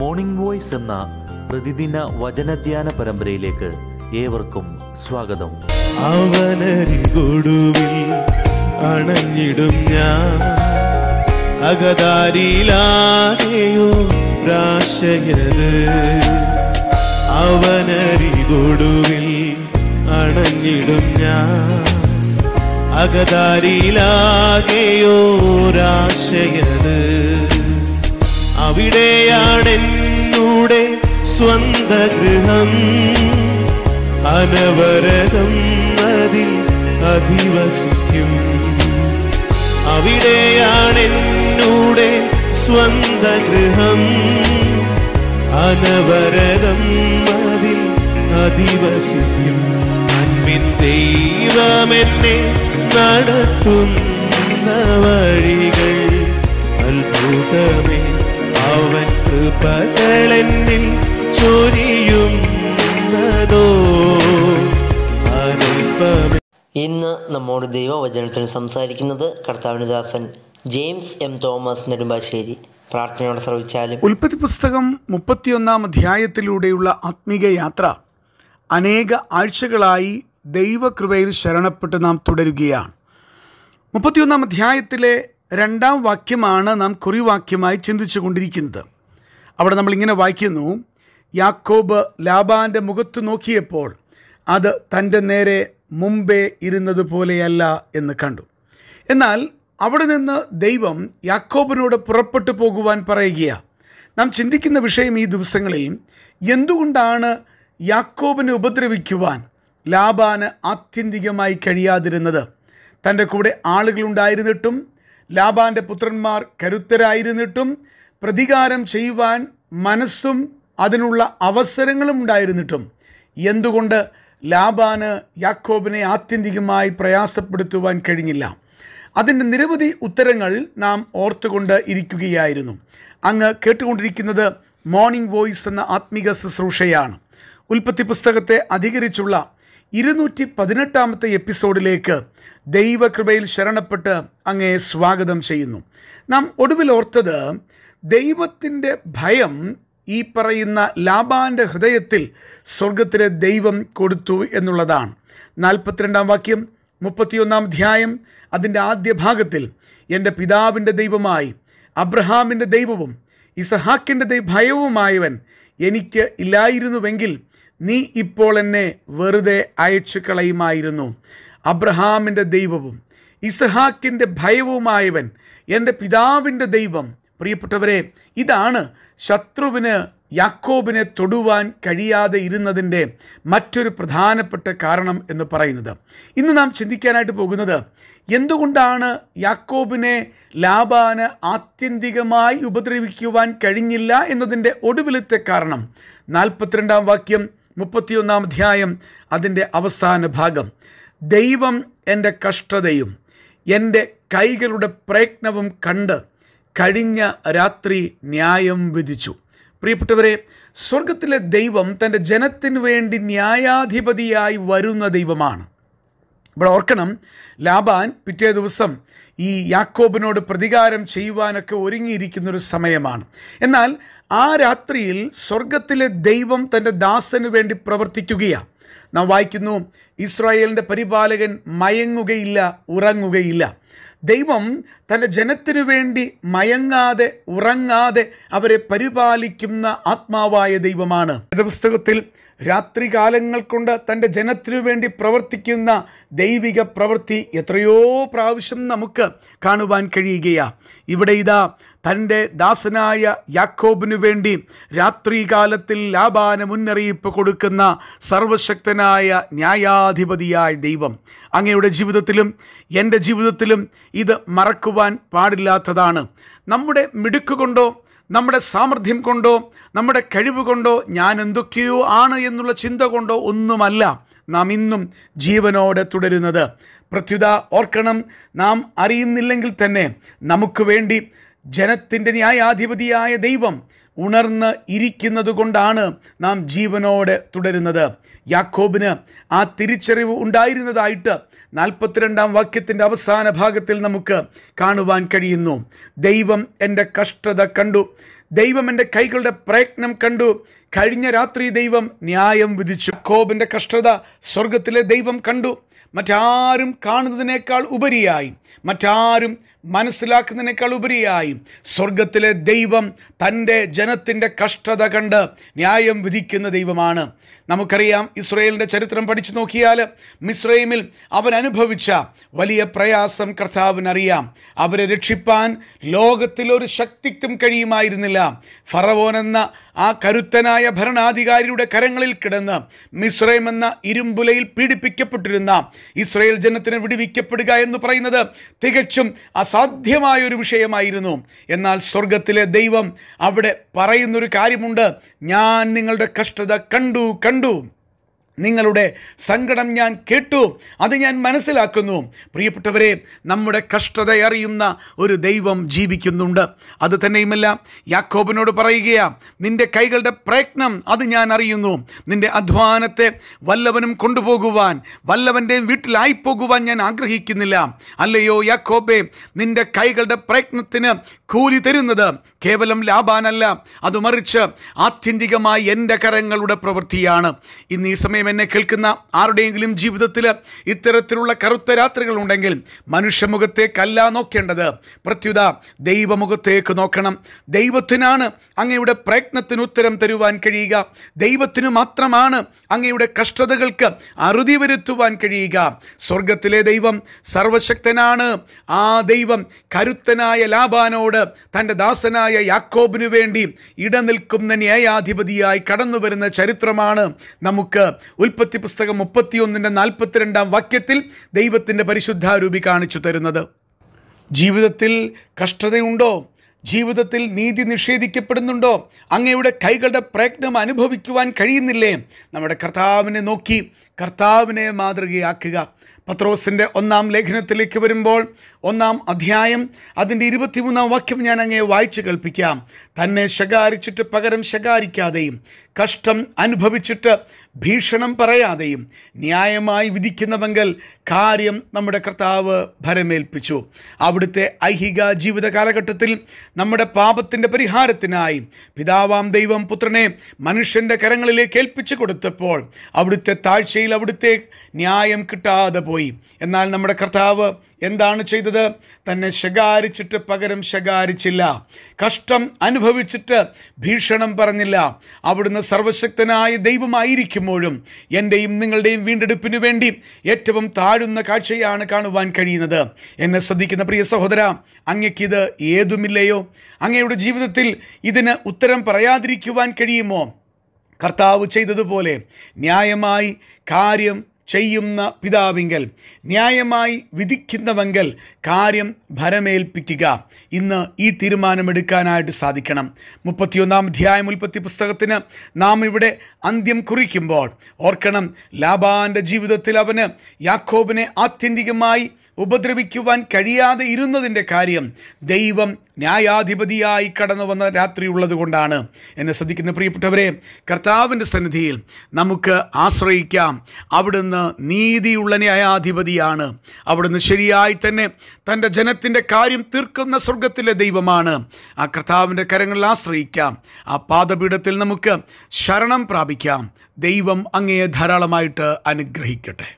morning voice എന്ന പ്രതിദിന വചനധ്യാന പരമ്പരയിലേക്ക് ഏവർക്കും സ്വാഗതം കൊടുവിൽ അണഞ്ഞിടും ഞാൻ അകതാരിയിലാകെയോ പ്രാശയത് കൊടുവിൽ അണഞ്ഞിടും ഞാൻ അകതാരിയിലാകെയോ രാശയത് അവിടെയാണെന്നൂടെ സ്വന്ത ഗൃഹം അനവരതം അതിൽ അധിവസിക്കും അവിടെയാണെന്നൂടെ സ്വന്ത ഗൃഹം അനവരതം അതിൽ അധിവസിക്കും അൻപിൻ ദൈവമെന്നെ നടത്തുന്ന വഴികൾ അത്ഭുതമേ അവൻ കൃപകളെന്നിൽ ചൊരിയുന്നതോ ഇന്ന് നമ്മോട് ദൈവവചനത്തിൽ സംസാരിക്കുന്നത് കർത്താവിനുദാസൻ ദാസൻ ജെയിംസ് എം തോമസ് നെടുമ്പാശ്ശേരി പ്രാർത്ഥനയോടെ ശ്രവിച്ചാലും ഉൽപ്പത്തി പുസ്തകം മുപ്പത്തിയൊന്നാം അധ്യായത്തിലൂടെയുള്ള ആത്മീക യാത്ര അനേക ആഴ്ചകളായി ദൈവകൃപയിൽ ശരണപ്പെട്ട് നാം തുടരുകയാണ് മുപ്പത്തിയൊന്നാം അധ്യായത്തിലെ രണ്ടാം വാക്യമാണ് നാം കുറിവാക്യമായി ചിന്തിച്ചു കൊണ്ടിരിക്കുന്നത് അവിടെ നമ്മൾ ഇങ്ങനെ വായിക്കുന്നു യാക്കോബ് ലാബാൻ്റെ മുഖത്ത് നോക്കിയപ്പോൾ അത് തൻ്റെ നേരെ മുമ്പേ ഇരുന്നത് പോലെയല്ല എന്ന് കണ്ടു എന്നാൽ അവിടെ നിന്ന് ദൈവം യാക്കോബിനോട് പുറപ്പെട്ടു പോകുവാൻ പറയുകയാണ് നാം ചിന്തിക്കുന്ന വിഷയം ഈ ദിവസങ്ങളിൽ എന്തുകൊണ്ടാണ് യാക്കോബിനെ ഉപദ്രവിക്കുവാൻ ലാബാന് ആത്യന്തികമായി കഴിയാതിരുന്നത് തൻ്റെ കൂടെ ആളുകളുണ്ടായിരുന്നിട്ടും ലാബാൻ്റെ പുത്രന്മാർ കരുത്തരായിരുന്നിട്ടും പ്രതികാരം ചെയ്യുവാൻ മനസ്സും അതിനുള്ള അവസരങ്ങളും ഉണ്ടായിരുന്നിട്ടും എന്തുകൊണ്ട് ലാബാന് യാക്കോബിനെ ആത്യന്തികമായി പ്രയാസപ്പെടുത്തുവാൻ കഴിഞ്ഞില്ല അതിൻ്റെ നിരവധി ഉത്തരങ്ങൾ നാം ഓർത്തുകൊണ്ട് ഇരിക്കുകയായിരുന്നു അങ്ങ് കേട്ടുകൊണ്ടിരിക്കുന്നത് മോർണിംഗ് വോയിസ് എന്ന ആത്മീക ശുശ്രൂഷയാണ് ഉൽപ്പത്തി പുസ്തകത്തെ അധികരിച്ചുള്ള ഇരുന്നൂറ്റി പതിനെട്ടാമത്തെ എപ്പിസോഡിലേക്ക് ദൈവകൃപയിൽ ശരണപ്പെട്ട് അങ്ങേ സ്വാഗതം ചെയ്യുന്നു നാം ഒടുവിൽ ഓർത്തത് ദൈവത്തിൻ്റെ ഭയം ഈ പറയുന്ന ലാബാൻ്റെ ഹൃദയത്തിൽ സ്വർഗത്തിലെ ദൈവം കൊടുത്തു എന്നുള്ളതാണ് നാൽപ്പത്തിരണ്ടാം വാക്യം മുപ്പത്തിയൊന്നാം അധ്യായം അതിൻ്റെ ആദ്യ ഭാഗത്തിൽ എൻ്റെ പിതാവിൻ്റെ ദൈവമായി അബ്രഹാമിൻ്റെ ദൈവവും ഇസഹാക്കിൻ്റെ ഭയവുമായവൻ എനിക്ക് ഇല്ലായിരുന്നുവെങ്കിൽ നീ ഇപ്പോൾ എന്നെ വെറുതെ അയച്ചു കളയുമായിരുന്നു അബ്രഹാമിൻ്റെ ദൈവവും ഇസഹാക്കിൻ്റെ ഭയവുമായവൻ എൻ്റെ പിതാവിൻ്റെ ദൈവം പ്രിയപ്പെട്ടവരെ ഇതാണ് ശത്രുവിന് യാക്കോബിനെ തൊടുവാൻ കഴിയാതെ ഇരുന്നതിൻ്റെ മറ്റൊരു പ്രധാനപ്പെട്ട കാരണം എന്ന് പറയുന്നത് ഇന്ന് നാം ചിന്തിക്കാനായിട്ട് പോകുന്നത് എന്തുകൊണ്ടാണ് യാക്കോബിനെ ലാബാന് ആത്യന്തികമായി ഉപദ്രവിക്കുവാൻ കഴിഞ്ഞില്ല എന്നതിൻ്റെ ഒടുവിലത്തെ കാരണം നാൽപ്പത്തിരണ്ടാം വാക്യം മുപ്പത്തിയൊന്നാം അധ്യായം അതിൻ്റെ അവസാന ഭാഗം ദൈവം എൻ്റെ കഷ്ടതയും എൻ്റെ കൈകളുടെ പ്രയത്നവും കണ്ട് കഴിഞ്ഞ രാത്രി ന്യായം വിധിച്ചു പ്രിയപ്പെട്ടവരെ സ്വർഗത്തിലെ ദൈവം തൻ്റെ ജനത്തിനു വേണ്ടി ന്യായാധിപതിയായി വരുന്ന ദൈവമാണ് ഇവിടെ ഓർക്കണം ലാബാൻ പിറ്റേ ദിവസം ഈ യാക്കോബിനോട് പ്രതികാരം ചെയ്യുവാനൊക്കെ ഒരുങ്ങിയിരിക്കുന്ന ഒരു സമയമാണ് എന്നാൽ ആ രാത്രിയിൽ സ്വർഗത്തിലെ ദൈവം തൻ്റെ ദാസന് വേണ്ടി പ്രവർത്തിക്കുകയാണ് നാം വായിക്കുന്നു ഇസ്രായേലിൻ്റെ പരിപാലകൻ മയങ്ങുകയില്ല ഉറങ്ങുകയില്ല ദൈവം തൻ്റെ ജനത്തിനു വേണ്ടി മയങ്ങാതെ ഉറങ്ങാതെ അവരെ പരിപാലിക്കുന്ന ആത്മാവായ ദൈവമാണ് പുസ്തകത്തിൽ രാത്രികാലങ്ങൾ കൊണ്ട് തൻ്റെ ജനത്തിനു വേണ്ടി പ്രവർത്തിക്കുന്ന ദൈവിക പ്രവൃത്തി എത്രയോ പ്രാവശ്യം നമുക്ക് കാണുവാൻ കഴിയുകയാ ഇവിടെ ഇതാ തൻ്റെ ദാസനായ യാക്കോബിനു വേണ്ടി രാത്രികാലത്തിൽ ലാബാന മുന്നറിയിപ്പ് കൊടുക്കുന്ന സർവശക്തനായ ന്യായാധിപതിയായ ദൈവം അങ്ങയുടെ ജീവിതത്തിലും എൻ്റെ ജീവിതത്തിലും ഇത് മറക്കുവാൻ പാടില്ലാത്തതാണ് നമ്മുടെ മിടുക്കുകൊണ്ടോ നമ്മുടെ സാമർഥ്യം കൊണ്ടോ നമ്മുടെ കഴിവ് കൊണ്ടോ ഞാൻ എന്തൊക്കെയോ ആണ് എന്നുള്ള ചിന്ത കൊണ്ടോ ഒന്നുമല്ല നാം ഇന്നും ജീവനോടെ തുടരുന്നത് പ്രത്യുത ഓർക്കണം നാം അറിയുന്നില്ലെങ്കിൽ തന്നെ നമുക്ക് വേണ്ടി ജനത്തിൻ്റെ ന്യായാധിപതിയായ ദൈവം ഉണർന്ന് ഇരിക്കുന്നത് കൊണ്ടാണ് നാം ജീവനോടെ തുടരുന്നത് യാക്കോബിന് ആ തിരിച്ചറിവ് ഉണ്ടായിരുന്നതായിട്ട് നാൽപ്പത്തിരണ്ടാം വാക്യത്തിൻ്റെ അവസാന ഭാഗത്തിൽ നമുക്ക് കാണുവാൻ കഴിയുന്നു ദൈവം എൻ്റെ കഷ്ടത കണ്ടു ദൈവം എൻ്റെ കൈകളുടെ പ്രയത്നം കണ്ടു കഴിഞ്ഞ രാത്രി ദൈവം ന്യായം വിധിച്ചു കോബിൻ്റെ കഷ്ടത സ്വർഗത്തിലെ ദൈവം കണ്ടു മറ്റാരും കാണുന്നതിനേക്കാൾ ഉപരിയായി മറ്റാരും മനസ്സിലാക്കുന്നതിനേക്കാൾ ഉപരിയായി സ്വർഗത്തിലെ ദൈവം തൻ്റെ ജനത്തിൻ്റെ കഷ്ടത കണ്ട് ന്യായം വിധിക്കുന്ന ദൈവമാണ് നമുക്കറിയാം ഇസ്രയേലിൻ്റെ ചരിത്രം പഠിച്ചു നോക്കിയാൽ മിസ്രൈമിൽ അവൻ അനുഭവിച്ച വലിയ പ്രയാസം കർത്താവിനറിയാം അവരെ രക്ഷിപ്പാൻ ലോകത്തിലൊരു ശക്തിക്കും കഴിയുമായിരുന്നില്ല ഫറവോൻ എന്ന ആ കരുത്തനായ ഭരണാധികാരിയുടെ കരങ്ങളിൽ കിടന്ന് മിസ്രൈം എന്ന ഇരുമ്പുലയിൽ പീഡിപ്പിക്കപ്പെട്ടിരുന്ന ഇസ്രയേൽ ജനത്തിന് വിടുവിക്കപ്പെടുക എന്ന് പറയുന്നത് തികച്ചും അസാധ്യമായൊരു വിഷയമായിരുന്നു എന്നാൽ സ്വർഗത്തിലെ ദൈവം അവിടെ പറയുന്നൊരു കാര്യമുണ്ട് ഞാൻ നിങ്ങളുടെ കഷ്ടത കണ്ടു കണ്ടു നിങ്ങളുടെ സങ്കടം ഞാൻ കേട്ടു അത് ഞാൻ മനസ്സിലാക്കുന്നു പ്രിയപ്പെട്ടവരെ നമ്മുടെ കഷ്ടത അറിയുന്ന ഒരു ദൈവം ജീവിക്കുന്നുണ്ട് അത് തന്നെയുമല്ല യാക്കോബിനോട് പറയുകയാ നിന്റെ കൈകളുടെ പ്രയത്നം അത് ഞാൻ അറിയുന്നു നിന്റെ അധ്വാനത്തെ വല്ലവനും കൊണ്ടുപോകുവാൻ വല്ലവൻ്റെ വീട്ടിലായിപ്പോകുവാൻ ഞാൻ ആഗ്രഹിക്കുന്നില്ല അല്ലയോ യാക്കോബെ നിന്റെ കൈകളുടെ പ്രയത്നത്തിന് കൂലി തരുന്നത് കേവലം ലാഭാനല്ല അത് മറിച്ച് ആത്യന്തികമായി എൻ്റെ കരങ്ങളുടെ പ്രവൃത്തിയാണ് ഇന്ന് ഈ സമയം ഇനിയും എന്നെ കേൾക്കുന്ന ആരുടെയെങ്കിലും ജീവിതത്തിൽ ഇത്തരത്തിലുള്ള കറുത്ത രാത്രികൾ ഉണ്ടെങ്കിൽ മനുഷ്യമുഖത്തേക്കല്ല നോക്കേണ്ടത് പ്രത്യുത ദൈവമുഖത്തേക്ക് നോക്കണം ദൈവത്തിനാണ് അങ്ങയുടെ പ്രയത്നത്തിന് ഉത്തരം തരുവാൻ കഴിയുക ദൈവത്തിനു മാത്രമാണ് അങ്ങയുടെ കഷ്ടതകൾക്ക് അറുതി വരുത്തുവാൻ കഴിയുക സ്വർഗത്തിലെ ദൈവം സർവശക്തനാണ് ആ ദൈവം കരുത്തനായ ലാബാനോട് തൻ്റെ ദാസനായ യാക്കോബിനു വേണ്ടി ഇടനിൽക്കുന്ന ന്യായാധിപതിയായി കടന്നു വരുന്ന ചരിത്രമാണ് നമുക്ക് ഉൽപ്പത്തി പുസ്തകം മുപ്പത്തിയൊന്നിൻ്റെ നാൽപ്പത്തിരണ്ടാം വാക്യത്തിൽ ദൈവത്തിൻ്റെ പരിശുദ്ധാരൂപി കാണിച്ചു തരുന്നത് ജീവിതത്തിൽ കഷ്ടതയുണ്ടോ ജീവിതത്തിൽ നീതി നിഷേധിക്കപ്പെടുന്നുണ്ടോ അങ്ങയുടെ കൈകളുടെ പ്രയത്നം അനുഭവിക്കുവാൻ കഴിയുന്നില്ലേ നമ്മുടെ കർത്താവിനെ നോക്കി കർത്താവിനെ മാതൃകയാക്കുക പത്രോസിൻ്റെ ഒന്നാം ലേഖനത്തിലേക്ക് വരുമ്പോൾ ഒന്നാം അധ്യായം അതിൻ്റെ ഇരുപത്തിമൂന്നാം വാക്യം ഞാൻ അങ്ങേ വായിച്ചു കേൾപ്പിക്കാം തന്നെ ശകാരിച്ചിട്ട് പകരം ശകാരിക്കാതെയും കഷ്ടം അനുഭവിച്ചിട്ട് ഭീഷണം പറയാതെയും ന്യായമായി വിധിക്കുന്നവെങ്കിൽ കാര്യം നമ്മുടെ കർത്താവ് ഭരമേൽപ്പിച്ചു അവിടുത്തെ ഐഹിക ജീവിത കാലഘട്ടത്തിൽ നമ്മുടെ പാപത്തിൻ്റെ പരിഹാരത്തിനായി പിതാവാം ദൈവം പുത്രനെ മനുഷ്യൻ്റെ കരങ്ങളിലേക്ക് ഏൽപ്പിച്ചു കൊടുത്തപ്പോൾ അവിടുത്തെ താഴ്ചയിൽ അവിടുത്തെ ന്യായം കിട്ടാതെ പോയി എന്നാൽ നമ്മുടെ കർത്താവ് എന്താണ് ചെയ്തത് തന്നെ ശകാരിച്ചിട്ട് പകരം ശകാരിച്ചില്ല കഷ്ടം അനുഭവിച്ചിട്ട് ഭീഷണം പറഞ്ഞില്ല അവിടുന്ന് സർവശക്തനായ ദൈവമായിരിക്കുമ്പോഴും എൻ്റെയും നിങ്ങളുടെയും വീണ്ടെടുപ്പിനു വേണ്ടി ഏറ്റവും താഴുന്ന കാഴ്ചയാണ് കാണുവാൻ കഴിയുന്നത് എന്നെ ശ്രദ്ധിക്കുന്ന പ്രിയ സഹോദര അങ്ങക്കിത് ഏതുമില്ലയോ അങ്ങയുടെ ജീവിതത്തിൽ ഇതിന് ഉത്തരം പറയാതിരിക്കുവാൻ കഴിയുമോ കർത്താവ് ചെയ്തതുപോലെ ന്യായമായി കാര്യം ചെയ്യുന്ന പിതാവിങ്കൽ ന്യായമായി വിധിക്കുന്നവെങ്കിൽ കാര്യം ഭരമേൽപ്പിക്കുക ഇന്ന് ഈ തീരുമാനമെടുക്കാനായിട്ട് സാധിക്കണം മുപ്പത്തിയൊന്നാം അധ്യായം ഉൽപ്പത്തി പുസ്തകത്തിന് നാം ഇവിടെ അന്ത്യം കുറിക്കുമ്പോൾ ഓർക്കണം ലാബാൻ്റെ ജീവിതത്തിൽ അവന് യാക്കോബിനെ ആത്യന്തികമായി ഉപദ്രവിക്കുവാൻ കഴിയാതെ ഇരുന്നതിൻ്റെ കാര്യം ദൈവം ന്യായാധിപതിയായി കടന്നു വന്ന രാത്രിയുള്ളത് കൊണ്ടാണ് എന്നെ ശ്രദ്ധിക്കുന്ന പ്രിയപ്പെട്ടവരെ കർത്താവിൻ്റെ സന്നിധിയിൽ നമുക്ക് ആശ്രയിക്കാം അവിടുന്ന് നീതിയുള്ള ന്യായാധിപതിയാണ് അവിടുന്ന് ശരിയായി തന്നെ തൻ്റെ ജനത്തിൻ്റെ കാര്യം തീർക്കുന്ന സ്വർഗത്തിലെ ദൈവമാണ് ആ കർത്താവിൻ്റെ കരങ്ങളിൽ ആശ്രയിക്കാം ആ പാദപീഠത്തിൽ നമുക്ക് ശരണം പ്രാപിക്കാം ദൈവം അങ്ങയെ ധാരാളമായിട്ട് അനുഗ്രഹിക്കട്ടെ